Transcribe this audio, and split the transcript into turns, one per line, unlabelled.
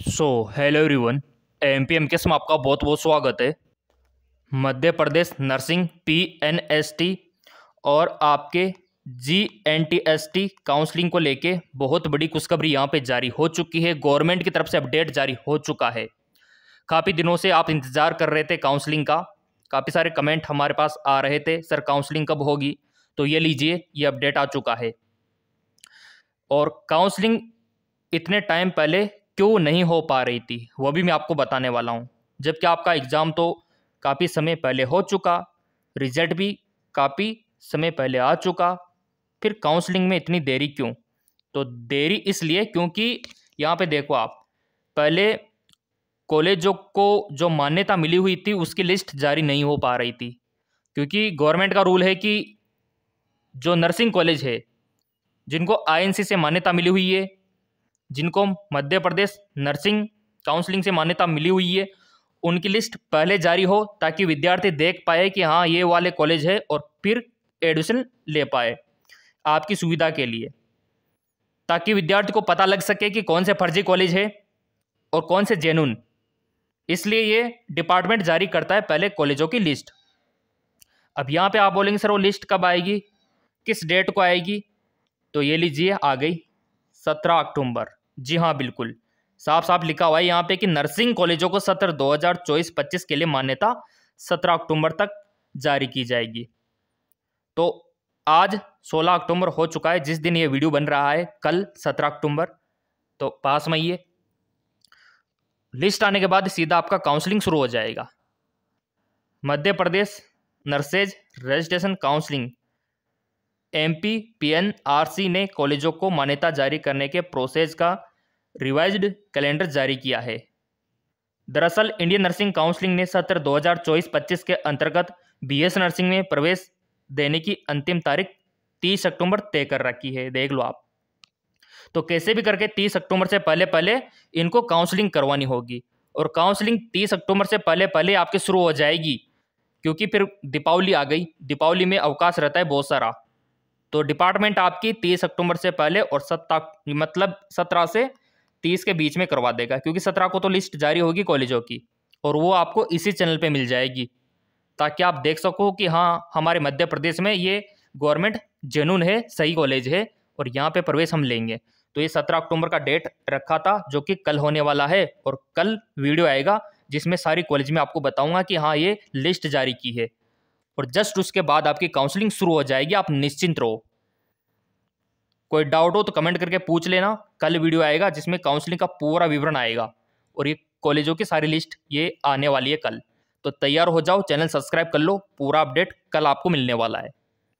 सो hello everyone M P M के समय आपका बहुत बहुत स्वागत है Madhya Pradesh nursing P N S T और आपके G N T S T counselling को लेके बहुत बड़ी खुशखबरी यहाँ पे जारी हो चुकी है गवर्नमेंट की तरफ से अपडेट जारी हो चुका है काफ़ी दिनों से आप इंतज़ार कर रहे थे काउंसलिंग का काफ़ी सारे कमेंट हमारे पास आ रहे थे सर काउंसलिंग कब होगी तो ये लीजिए ये अपडेट आ चुका है और काउंसलिंग इतने टाइम पहले क्यों नहीं हो पा रही थी वह भी मैं आपको बताने वाला हूँ जबकि आपका एग्ज़ाम तो काफ़ी समय पहले हो चुका रिजल्ट भी काफ़ी समय पहले आ चुका फिर काउंसलिंग में इतनी देरी क्यों तो देरी इसलिए क्योंकि यहाँ पे देखो आप पहले कॉलेजों को जो मान्यता मिली हुई थी उसकी लिस्ट जारी नहीं हो पा रही थी क्योंकि गवर्नमेंट का रूल है कि जो नर्सिंग कॉलेज है जिनको आईएनसी से मान्यता मिली हुई है जिनको मध्य प्रदेश नर्सिंग काउंसलिंग से मान्यता मिली हुई है उनकी लिस्ट पहले जारी हो ताकि विद्यार्थी देख पाए कि हाँ ये वाले कॉलेज है और फिर एडमिशन ले पाए आपकी सुविधा के लिए ताकि विद्यार्थी को पता लग सके कि कौन से फर्जी कॉलेज है और कौन से जेनुन इसलिए ये डिपार्टमेंट जारी करता है पहले कॉलेजों की लिस्ट अब यहाँ पे आप बोलेंगे सर वो लिस्ट कब आएगी किस डेट को आएगी तो ये लीजिए आ गई सत्रह अक्टूबर जी हाँ बिल्कुल साफ साफ लिखा हुआ है यहाँ पे कि नर्सिंग कॉलेजों को सत्र 2024-25 के लिए मान्यता 17 अक्टूबर तक जारी की जाएगी तो आज 16 अक्टूबर हो चुका है जिस दिन ये वीडियो बन रहा है कल 17 अक्टूबर तो पास में ये लिस्ट आने के बाद सीधा आपका काउंसलिंग शुरू हो जाएगा Madhya Pradesh nurses registration counselling MP PNRC ने कॉलेजों को मान्यता जारी करने के प्रोसेस का रिवाइज्ड कैलेंडर जारी किया है दरअसल इंडियन नर्सिंग काउंसिलिंग ने सत्र 2024-25 के अंतर्गत बीएस नर्सिंग में प्रवेश देने की अंतिम तारीख 30 अक्टूबर तय कर रखी है देख लो आप तो कैसे भी करके 30 अक्टूबर से पहले पहले इनको काउंसलिंग करवानी होगी और काउंसलिंग 30 अक्टूबर से पहले पहले आपकी शुरू हो जाएगी क्योंकि फिर दीपावली आ गई दीपावली में अवकाश रहता है बहुत सारा तो डिपार्टमेंट आपकी तीस अक्टूबर से पहले और सत्रह मतलब सत्रह से तीस के बीच में करवा देगा क्योंकि सत्रह को तो लिस्ट जारी होगी कॉलेजों की और वो आपको इसी चैनल पे मिल जाएगी ताकि आप देख सको कि हाँ हमारे मध्य प्रदेश में ये गवर्नमेंट जेनून है सही कॉलेज है और यहाँ पे प्रवेश हम लेंगे तो ये सत्रह अक्टूबर का डेट रखा था जो कि कल होने वाला है और कल वीडियो आएगा जिसमें सारी कॉलेज में आपको बताऊंगा कि हाँ ये लिस्ट जारी की है और जस्ट उसके बाद आपकी काउंसलिंग शुरू हो जाएगी आप निश्चिंत रहो कोई डाउट हो तो कमेंट करके पूछ लेना कल वीडियो आएगा जिसमें काउंसलिंग का पूरा विवरण आएगा और ये कॉलेजों की सारी लिस्ट ये आने वाली है कल तो तैयार हो जाओ चैनल सब्सक्राइब कर लो पूरा अपडेट कल आपको मिलने वाला है